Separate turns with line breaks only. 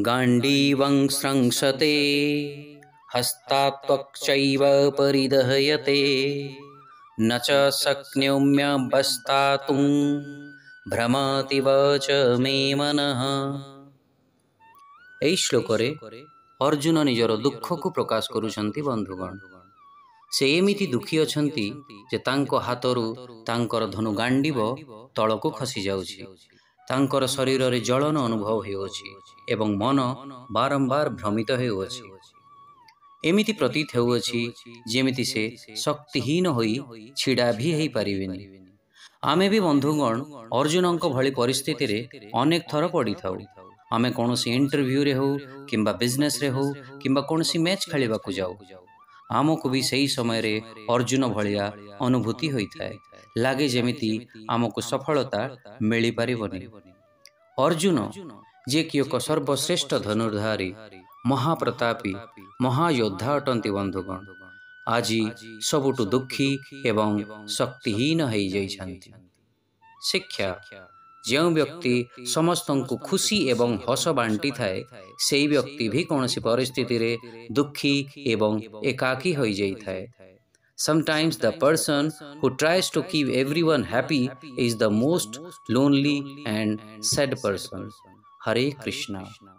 गाण्डीवं स्रंसते हस्तात्वक्षैव परिदहयते न च शक्नोम्यवस्थातुं भ्रमाति वच मे मनः ए श्लोकरे अर्जुन निजर दुःख को प्रकाश करुछन्ति बन्धुगण से एमिति दुखी अछन्ति जे तांको हातरु तांकर धनु गांडीबो तळको खसी जाउछि ତାଙ୍କର ଶରୀରରେ ଜଳନ ଅନୁଭବ ହେଉଅଛି ଏବଂ ମନ ବାରମ୍ବାର ଭ୍ରମିତ ହେଉଅଛି ଏମିତି ପ୍ରତୀତ ହେଉଅଛି ଯେମିତି ସେ ଶକ୍ତିହୀନ ହୋଇ ଛିଡ଼ା ବି ହୋଇପାରିବେନି ଆମେ ବି ବନ୍ଧୁଗଣ ଅର୍ଜୁନଙ୍କ ଭଳି ପରିସ୍ଥିତିରେ ଅନେକ ଥର ପଡ଼ିଥାଉ ଆମେ କୌଣସି ଇଣ୍ଟରଭ୍ୟୁରେ ହେଉ କିମ୍ବା ବିଜନେସ୍ରେ ହେଉ କିମ୍ବା କୌଣସି ମ୍ୟାଚ୍ ଖେଳିବାକୁ ଯାଉ ଆମକୁ ବି ସେହି ସମୟରେ ଅର୍ଜୁନ ଭଳିଆ ଅନୁଭୂତି ହୋଇଥାଏ ଲାଗେ ଯେମିତି ଆମକୁ ସଫଳତା ମିଳିପାରିବନି ଅର୍ଜୁନ ଯିଏକି ଏକ ସର୍ବଶ୍ରେଷ୍ଠ ଧନୁର୍ଦ୍ଧାରୀ ମହାପ୍ରତାପୀ ମହାଯୋଦ୍ଧା ଅଟନ୍ତି ବନ୍ଧୁଗଣ ଆଜି ସବୁଠୁ ଦୁଃଖୀ ଏବଂ ଶକ୍ତିହୀନ ହୋଇଯାଇଛନ୍ତି ଶିକ୍ଷା जो व्यक्ति समस्त को खुशी एवं हस बांटी थाए से व्यक्ति भी कौन परिस्थित दुखी एवं एकाकी हो जाए sometimes the person who tries to keep everyone happy is the most lonely and sad person Hare Krishna